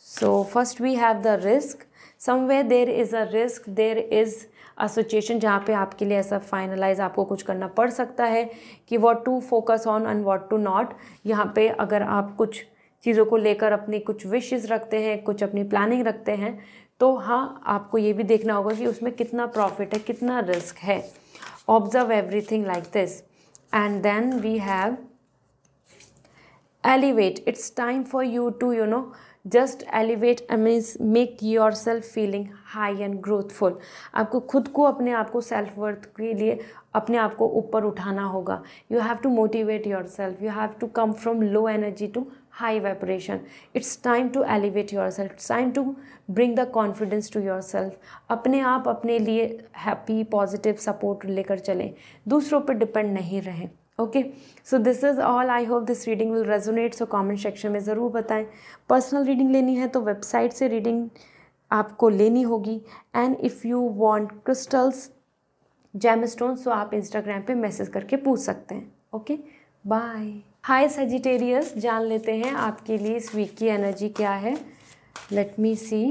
so first we have the risk somewhere there is a risk there is a situation जहाँ पे आपके लिए ऐसा फाइनलाइज आपको कुछ करना पड़ सकता है कि what to focus on and what to not यहाँ पे अगर आप कुछ चीज़ों को लेकर अपनी कुछ विशेज़ रखते हैं कुछ अपनी प्लानिंग रखते हैं तो हाँ आपको ये भी देखना होगा कि उसमें कितना प्रॉफिट है कितना रिस्क है observe everything like this and then we have elevate it's time for you to you know just elevate means make yourself feeling high and growthful आपको खुद को अपने आप को सेल्फ वर्थ के लिए अपने आप को ऊपर उठाना होगा you have to motivate yourself you have to come from low energy to high vibration it's time to elevate yourself it's time to bring the confidence to yourself अपने आप अपने लिए हैप्पी पॉजिटिव सपोर्ट लेकर चलें दूसरों पर डिपेंड नहीं रहें okay so this is all I hope this reading will resonate so comment section में ज़रूर बताएं पर्सनल रीडिंग लेनी है तो वेबसाइट से रीडिंग आपको लेनी होगी and if you want crystals jam stone तो आप इंस्टाग्राम पे मैसेज करके पूछ सकते हैं ओके बाय हाय सजिटेरियस जान लेते हैं आपके लिए इस वीक की एनर्जी क्या है let me see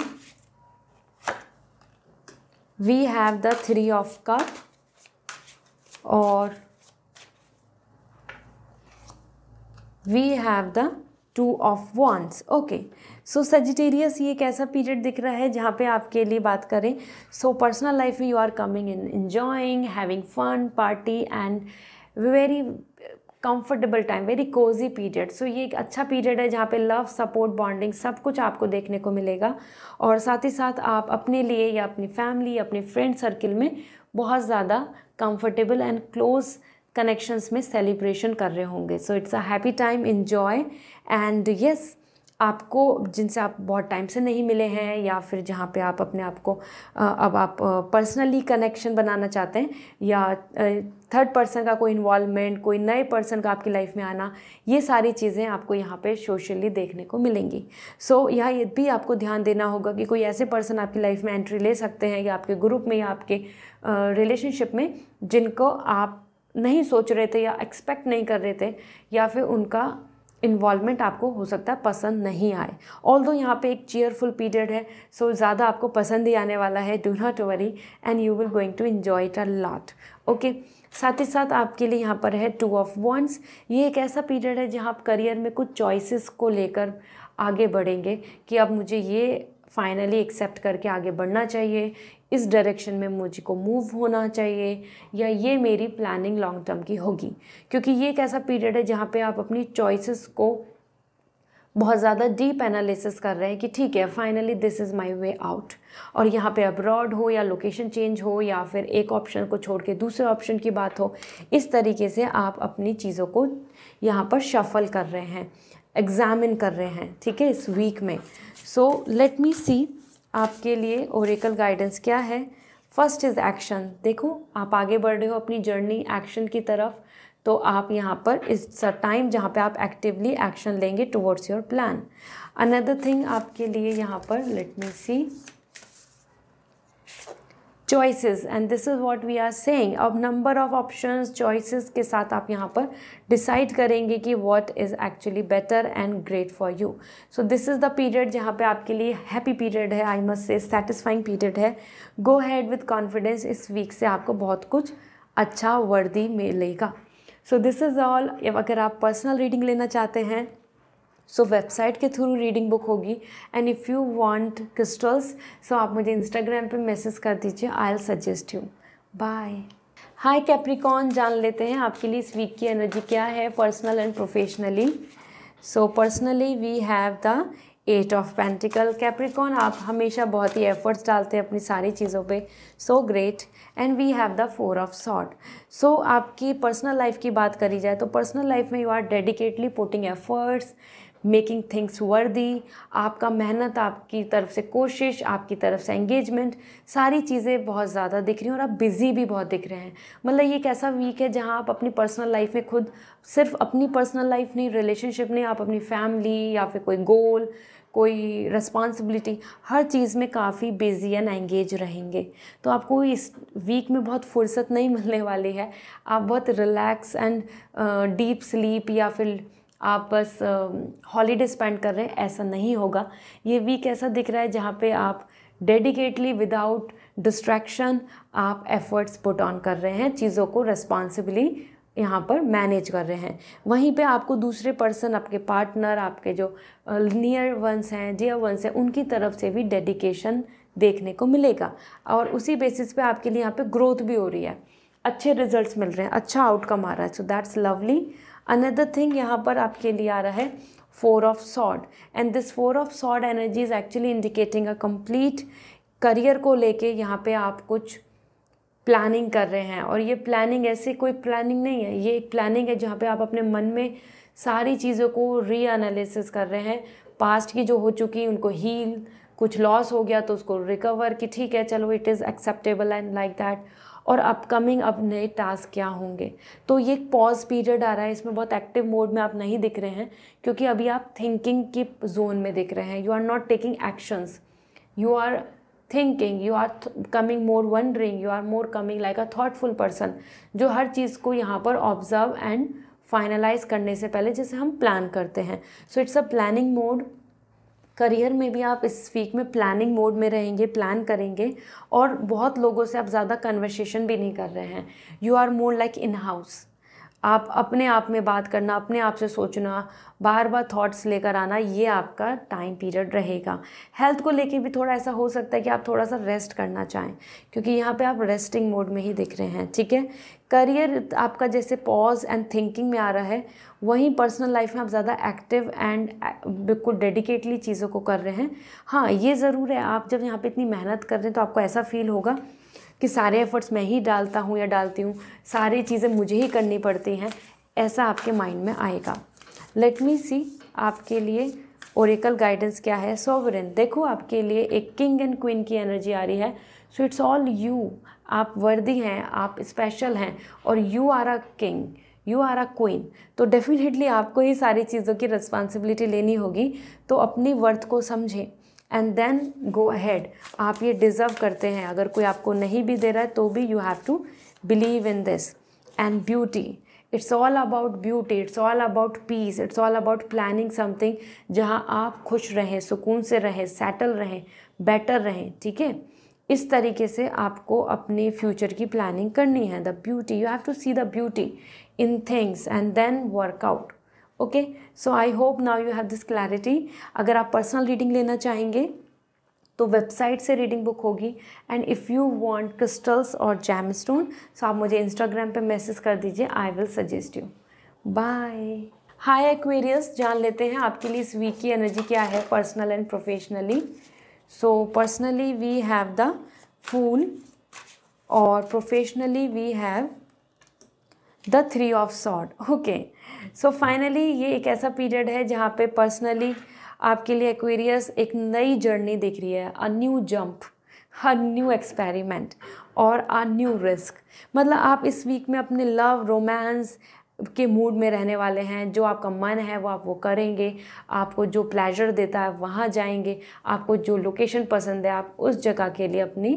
we have the three of cup और we have the two of wands okay so Sagittarius ये एक ऐसा पीरियड दिख रहा है जहाँ पे आपके लिए बात करें सो पर्सनल लाइफ में you are coming in enjoying having fun party and very comfortable time very cozy period so ये एक अच्छा पीरियड है जहाँ पे लव सपोर्ट बॉन्डिंग सब कुछ आपको देखने को मिलेगा और साथ ही साथ आप अपने लिए या अपनी फैमिली अपने फ्रेंड सर्किल में बहुत ज़्यादा कंफर्टेबल एंड क्लोज़ कनेक्शंस में सेलिब्रेशन कर रहे होंगे so it's a happy time enjoy and yes आपको जिनसे आप बहुत टाइम से नहीं मिले हैं या फिर जहाँ पे आप अपने आप को अब आप पर्सनली कनेक्शन बनाना चाहते हैं या थर्ड पर्सन का कोई इन्वॉल्वमेंट कोई नए पर्सन का आपकी लाइफ में आना ये सारी चीज़ें आपको यहाँ पे सोशली देखने को मिलेंगी सो so, यह भी आपको ध्यान देना होगा कि कोई ऐसे पर्सन आपकी लाइफ में एंट्री ले सकते हैं या आपके ग्रुप में या आपके रिलेशनशिप में जिनको आप नहीं सोच रहे थे या एक्सपेक्ट नहीं कर रहे थे या फिर उनका इन्वॉल्वमेंट आपको हो सकता है पसंद नहीं आए ऑल दो यहाँ पर एक चेयरफुल पीरियड है सो so ज़्यादा आपको पसंद ही आने वाला है do not worry and you will going to enjoy it a lot okay साथ ही साथ आपके लिए यहाँ पर है टू ऑफ वंस ये एक ऐसा पीरियड है जहाँ आप करियर में कुछ चॉइसेस को लेकर आगे बढ़ेंगे कि अब मुझे ये फाइनली एक्सेप्ट करके आगे बढ़ना चाहिए इस डायरेक्शन में मुझको मूव होना चाहिए या ये मेरी प्लानिंग लॉन्ग टर्म की होगी क्योंकि ये एक ऐसा पीरियड है जहाँ पे आप अपनी चॉइसेस को बहुत ज़्यादा डीप एनालिसिस कर रहे हैं कि ठीक है finally this is my way out और यहाँ पे अब्रॉड हो या लोकेशन चेंज हो या फिर एक ऑप्शन को छोड़ के दूसरे ऑप्शन की बात हो इस तरीके से आप अपनी चीज़ों को यहाँ पर शफल कर रहे हैं एग्ज़ामिन कर रहे हैं ठीक है इस वीक में सो लेट मी सी आपके लिए ओरेकल गाइडेंस क्या है फर्स्ट इज़ एक्शन देखो आप आगे बढ़ रहे हो अपनी जर्नी एक्शन की तरफ तो आप यहाँ पर इस टाइम जहाँ पे आप एक्टिवली एक्शन लेंगे towards your plan another thing आपके लिए यहाँ पर let me see choices and this is what we are saying अब नंबर ऑफ ऑप्शंस चॉइसेस के साथ आप यहाँ पर डिसाइड करेंगे कि what is actually better and great for you so this is the period जहाँ पे आपके लिए हैप्पी पीरियड है I must say satisfying period है गो हैड विथ कॉन्फिडेंस इस वीक से आपको बहुत कुछ अच्छा वर्दी मिलेगा सो दिस इज़ ऑल अगर आप पर्सनल रीडिंग लेना चाहते हैं सो वेबसाइट के थ्रू रीडिंग बुक होगी and if you want crystals so आप मुझे इंस्टाग्राम पे मैसेज कर दीजिए I'll suggest you bye hi Capricorn जान लेते हैं आपके लिए इस वीक की एनर्जी क्या है personal and professionally so personally we have the eight of pentacle Capricorn आप हमेशा बहुत ही एफर्ट्स डालते हैं अपनी सारी चीज़ों पे so great and we have the four of swords so आपकी पर्सनल लाइफ की बात करी जाए तो पर्सनल लाइफ में you are dedicatedly putting efforts making things worthy आपका मेहनत आपकी तरफ से कोशिश आपकी तरफ से एंगेजमेंट सारी चीज़ें बहुत ज़्यादा दिख रही हैं और आप बिज़ी भी बहुत दिख रहे हैं मतलब ये एक ऐसा वीक है जहाँ आप अपनी पर्सनल लाइफ में खुद सिर्फ अपनी पर्सनल लाइफ नहीं रिलेशनशिप नहीं आप अपनी फैमिली या फिर कोई गोल कोई रिस्पॉन्सिबिलिटी हर चीज़ में काफ़ी बिजी एंड एंगेज रहेंगे तो आपको इस वीक में बहुत फुर्सत नहीं मिलने वाली है आप बहुत रिलैक्स एंड डीप स्लीप या फिर आप बस हॉलीडे स्पेंड कर रहे हैं ऐसा नहीं होगा ये वीक ऐसा दिख रहा है जहाँ पे आप डेडिकेटली विदाउट डिस्ट्रैक्शन आप एफर्ट्स पुट ऑन कर रहे हैं चीज़ों को रेस्पॉन्सिबली यहाँ पर मैनेज कर रहे हैं वहीं पे आपको दूसरे पर्सन आपके पार्टनर आपके जो नियर वंस हैं डियर वंस हैं उनकी तरफ से भी डेडिकेशन देखने को मिलेगा और उसी बेसिस पे आपके लिए यहाँ पे ग्रोथ भी हो रही है अच्छे रिजल्ट्स मिल रहे हैं अच्छा आउटकम आ रहा है so that's lovely another thing यहाँ पर आपके लिए आ रहा है four of swords and this four of swords energy is actually indicating a complete career को लेके यहाँ पे आप कुछ प्लानिंग कर रहे हैं और ये प्लानिंग ऐसे कोई प्लानिंग नहीं है ये एक प्लानिंग है जहाँ पे आप अपने मन में सारी चीज़ों को एनालिसिस कर रहे हैं पास्ट की जो हो चुकी उनको हील कुछ लॉस हो गया तो उसको रिकवर कि ठीक है चलो it is acceptable and like that और अपकमिंग अब नए टास्क क्या होंगे तो ये पॉज पीरियड आ रहा है इसमें बहुत एक्टिव मोड में आप नहीं दिख रहे हैं क्योंकि अभी आप थिंकिंग की जोन में दिख रहे हैं you are not taking actions you are thinking you are coming more wondering you are more coming like a thoughtful person जो हर चीज़ को यहाँ पर ऑब्जर्व एंड फाइनलाइज करने से पहले जैसे हम प्लान करते हैं so it's a planning mode career में भी आप इस वीक में प्लानिंग मोड में रहेंगे प्लान करेंगे और बहुत लोगों से आप ज़्यादा कन्वर्सेशन भी नहीं कर रहे हैं you are more like in house आप अपने आप में बात करना अपने आप से सोचना बार बार थॉट्स लेकर आना ये आपका टाइम पीरियड रहेगा हेल्थ को लेके भी थोड़ा ऐसा हो सकता है कि आप थोड़ा सा रेस्ट करना चाहें क्योंकि यहाँ पे आप रेस्टिंग मोड में ही दिख रहे हैं ठीक है करियर आपका जैसे पॉज एंड थिंकिंग में आ रहा है वहीं पर्सनल लाइफ में आप ज़्यादा एक्टिव एंड बिल्कुल डेडिकेटली चीज़ों को कर रहे हैं हाँ ये ज़रूर है आप जब यहाँ पर इतनी मेहनत कर रहे हैं तो आपको ऐसा फील होगा कि सारे एफ़र्ट्स मैं ही डालता हूँ या डालती हूँ सारी चीज़ें मुझे ही करनी पड़ती हैं ऐसा आपके माइंड में आएगा लेट मी सी आपके लिए ओरिकल गाइडेंस क्या है सॉवरन देखो आपके लिए एक किंग एंड क्वीन की एनर्जी आ रही है सो इट्स ऑल यू आप वर्दी हैं आप स्पेशल हैं और you are a king you are a queen तो डेफिनेटली आपको ही सारी चीज़ों की रिस्पॉन्सिबिलिटी लेनी होगी तो अपनी वर्थ को समझें एंड देन गो अहेड आप ये डिज़र्व करते हैं अगर कोई आपको नहीं भी दे रहा है तो भी you have to believe in this and beauty it's all about beauty it's all about peace it's all about planning something जहाँ आप खुश रहें सुकून से रहें सेटल रहें बेटर रहें ठीक है इस तरीके से आपको अपने फ्यूचर की प्लानिंग करनी है the beauty you have to see the beauty in things and then work out okay so I hope now you have this clarity अगर आप पर्सनल रीडिंग लेना चाहेंगे तो वेबसाइट से रीडिंग बुक होगी and if you want crystals और जैम स्टोन सो आप मुझे इंस्टाग्राम पे मैसेज कर दीजिए I will suggest you bye hi Aquarius जान लेते हैं आपके लिए इस वीक की एनर्जी क्या है personal and professionally so personally we have the fool और professionally we have the three of swords okay so so finally ये एक ऐसा पीरियड है जहाँ पे पर्सनली आपके लिए एक्वेरियस एक नई जर्नी दिख रही है a new jump a new experiment और अ न्यू रिस्क मतलब आप इस वीक में अपने लव रोमांस के मूड में रहने वाले हैं जो आपका मन है वो आप वो करेंगे आपको जो प्लेजर देता है वहाँ जाएंगे आपको जो लोकेशन पसंद है आप उस जगह के लिए अपनी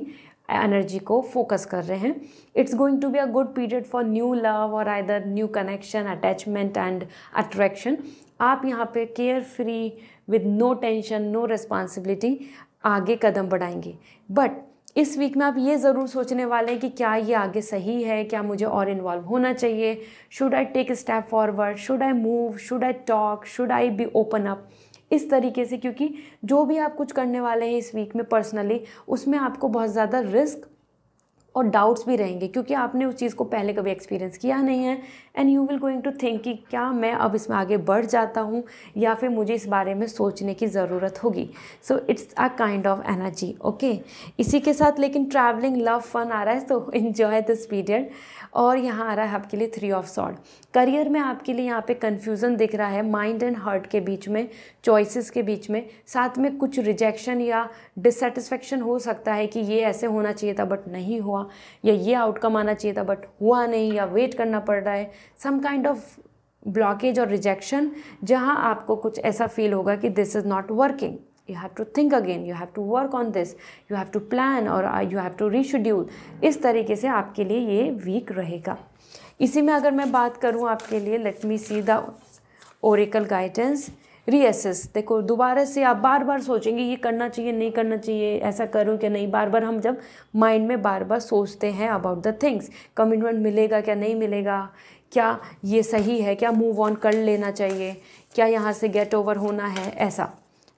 एनर्जी को फोकस कर रहे हैं it's going to be a good period for new love और either new connection attachment and attraction आप यहाँ पे carefree with no tension no responsibility आगे कदम बढ़ाएंगे बट इस वीक में आप ये ज़रूर सोचने वाले हैं कि क्या ये आगे सही है क्या मुझे और इन्वॉल्व होना चाहिए should I take step forward should I move should I talk should I be open up इस तरीके से क्योंकि जो भी आप कुछ करने वाले हैं इस वीक में पर्सनली उसमें आपको बहुत ज़्यादा रिस्क और डाउट्स भी रहेंगे क्योंकि आपने उस चीज़ को पहले कभी एक्सपीरियंस किया नहीं है and you will going to think कि क्या मैं अब इसमें आगे बढ़ जाता हूँ या फिर मुझे इस बारे में सोचने की ज़रूरत होगी so it's a kind of energy okay इसी के साथ लेकिन ट्रैवलिंग लव फन आ रहा है तो इन्जॉय दिस पीरियड और यहाँ आ रहा है आपके लिए थ्री ऑफ सॉड करियर में आपके लिए यहाँ पे कन्फ्यूज़न दिख रहा है माइंड एंड हार्ट के बीच में चॉइसेस के बीच में साथ में कुछ रिजेक्शन या डिससेटिस्फेक्शन हो सकता है कि ये ऐसे होना चाहिए था बट नहीं हुआ हुआ या ये आउटकम आना चाहिए था बट हुआ नहीं या वेट करना पड़ रहा है सम काइंड ऑफ ब्लॉकेज और रिजेक्शन जहाँ आपको कुछ ऐसा फील होगा कि this is not working you have to think again you have to work on this you have to plan और यू हैव टू रीशेड्यूल इस तरीके से आपके लिए ये वीक रहेगा इसी में अगर मैं बात करूँ आपके लिए let me see the oracle guidance reassess देखो दोबारा से आप बार बार सोचेंगे ये करना चाहिए नहीं करना चाहिए ऐसा करूँ क्या नहीं बार बार हम जब माइंड में बार बार सोचते हैं अबाउट द थिंग्स कमिटमेंट मिलेगा क्या नहीं मिलेगा क्या ये सही है क्या मूव ऑन कर लेना चाहिए क्या यहाँ से गेट ओवर होना है ऐसा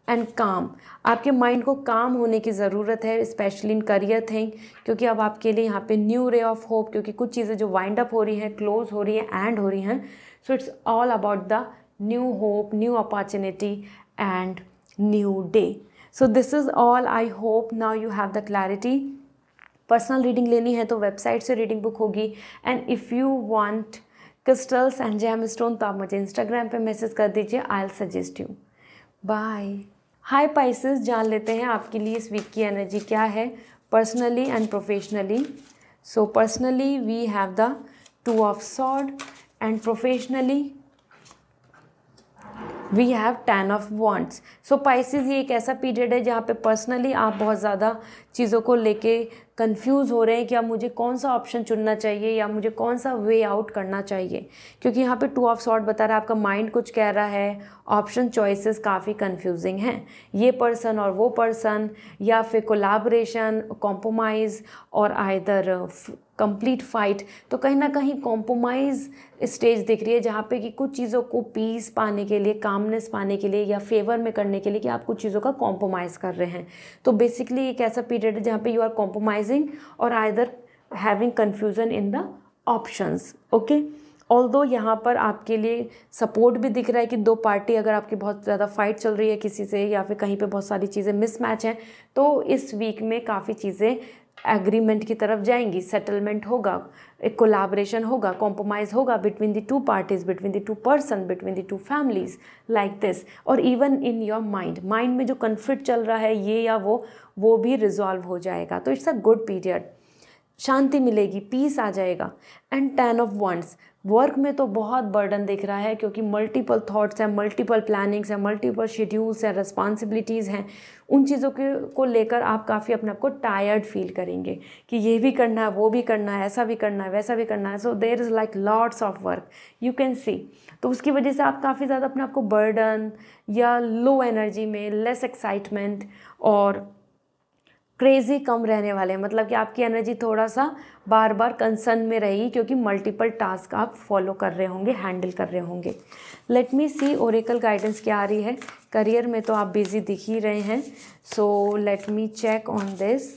एंड काम आपके माइंड को काम होने की ज़रूरत है स्पेशली इन करियर थिंग क्योंकि अब आपके लिए यहाँ पे न्यू रे ऑफ होप क्योंकि कुछ चीज़ें जो वाइंड अप हो रही हैं क्लोज हो रही हैं एंड हो रही हैं so it's all about the new hope new opportunity and new day so this is all I hope now you have the clarity personal reading लेनी है तो वेबसाइट से रीडिंग बुक होगी and if you want crystals and jam stone तो आप मुझे इंस्टाग्राम पर मैसेज कर दीजिए I'll suggest you bye hi Pisces जान लेते हैं आपके लिए इस वीक की एनर्जी क्या है personally and professionally so personally we have the two of swords and professionally we have ten of wands so Pisces ये एक ऐसा पीरियड है जहाँ पे पर्सनली आप बहुत ज़्यादा चीज़ों को लेके कंफ्यूज हो रहे हैं कि अब मुझे कौन सा ऑप्शन चुनना चाहिए या मुझे कौन सा वे आउट करना चाहिए क्योंकि यहाँ पे टू ऑफ शॉर्ट बता रहा है आपका माइंड कुछ कह रहा है ऑप्शन चॉइसेस काफ़ी कंफ्यूजिंग हैं ये पर्सन और वो पर्सन या फिर कोलाब्रेशन कॉम्प्रोमाइज़ और आयदर कंप्लीट फाइट तो कहीं ना कहीं कॉम्प्रोमाइज़ स्टेज दिख रही है जहाँ पे कि कुछ चीज़ों को पीस पाने के लिए कामनेस पाने के लिए या फेवर में करने के लिए कि आप कुछ चीज़ों का कॉम्प्रोमाइज़ कर रहे हैं तो बेसिकली एक ऐसा पीरियड रिलेटेड है जहाँ पे यू आर कॉम्प्रोमाइजिंग और either having confusion in the options okay although यहाँ पर आपके लिए सपोर्ट भी दिख रहा है कि दो पार्टी अगर आपकी बहुत ज़्यादा फाइट चल रही है किसी से या फिर कहीं पे बहुत सारी चीज़ें मिसमैच हैं तो इस वीक में काफ़ी चीज़ें एग्रीमेंट की तरफ जाएंगी सेटलमेंट होगा एक कोलाब्रेशन होगा कॉम्प्रोमाइज़ होगा between the two parties between the two person between the two families like this और even in your mind mind में जो कन्फ्लिक्ट चल रहा है ये या वो वो भी रिजॉल्व हो जाएगा तो इट्स अ गुड पीरियड शांति मिलेगी पीस आ जाएगा and ten of wands work में तो बहुत बर्डन दिख रहा है क्योंकि मल्टीपल थॉट्स हैं मल्टीपल प्लानिंग्स हैं मल्टीपल शेड्यूल्स हैं रिस्पॉन्सिबिलिटीज़ हैं उन चीज़ों के को लेकर आप काफ़ी अपने आप को टायर्ड फील करेंगे कि ये भी करना है वो भी करना है ऐसा भी करना है वैसा भी करना है so there is like lots of work you can see तो उसकी वजह से आप काफ़ी ज़्यादा अपने आप को बर्डन या लो एनर्जी में लेस एक्साइटमेंट और क्रेज़ी कम रहने वाले हैं मतलब कि आपकी एनर्जी थोड़ा सा बार बार कंसर्न में रहेगी क्योंकि मल्टीपल टास्क आप फॉलो कर रहे होंगे हैंडल कर रहे होंगे let me see oracle guidance क्या आ रही है करियर में तो आप बिजी दिख ही रहे हैं so let me check on this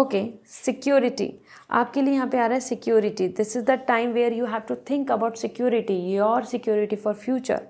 okay security आपके लिए यहाँ पे आ रहा है security this is the time where you have to think about security your security for future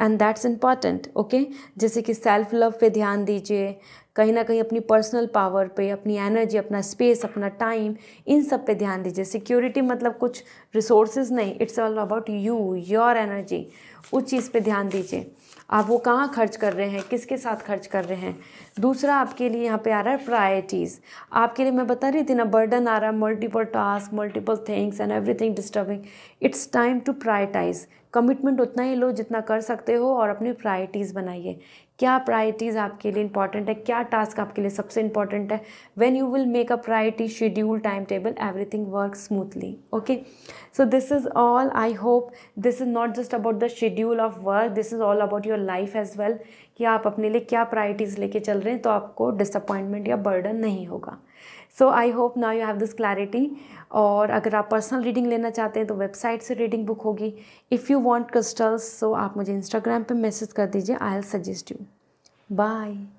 and that's important okay जैसे कि सेल्फ लव पे ध्यान दीजिए कहीं ना कहीं अपनी पर्सनल पावर पे अपनी एनर्जी अपना स्पेस अपना टाइम इन सब पे ध्यान दीजिए सिक्योरिटी मतलब कुछ रिसोर्सेज नहीं it's all about you your energy उस चीज़ पे ध्यान दीजिए आप वो कहाँ खर्च कर रहे हैं किसके साथ खर्च कर रहे हैं दूसरा आपके लिए यहाँ पे आ रहा है प्रायरिटीज़ आपके लिए मैं बता रही थी ना बर्डन आ रहा है multiple task multiple things and everything disturbing it's time to prioritize commitment उतना ही लो जितना कर सकते हो और अपनी प्रायरिटीज़ बनाइए क्या प्रायरिटीज़ आपके लिए इंपॉर्टेंट है क्या टास्क आपके लिए सबसे इंपॉर्टेंट है when you will make a priority schedule timetable everything work smoothly okay so this is all I hope this is not just about the schedule of work this is all about your life as well कि आप अपने लिए क्या प्रायरिटीज़ लेके चल रहे हैं तो आपको डिसअपॉइंटमेंट या बर्डन नहीं होगा so I hope now you have this clarity और अगर आप पर्सनल रीडिंग लेना चाहते हैं तो वेबसाइट से रीडिंग बुक होगी if you want crystals so आप मुझे इंस्टाग्राम पर मैसेज कर दीजिए I'll suggest you bye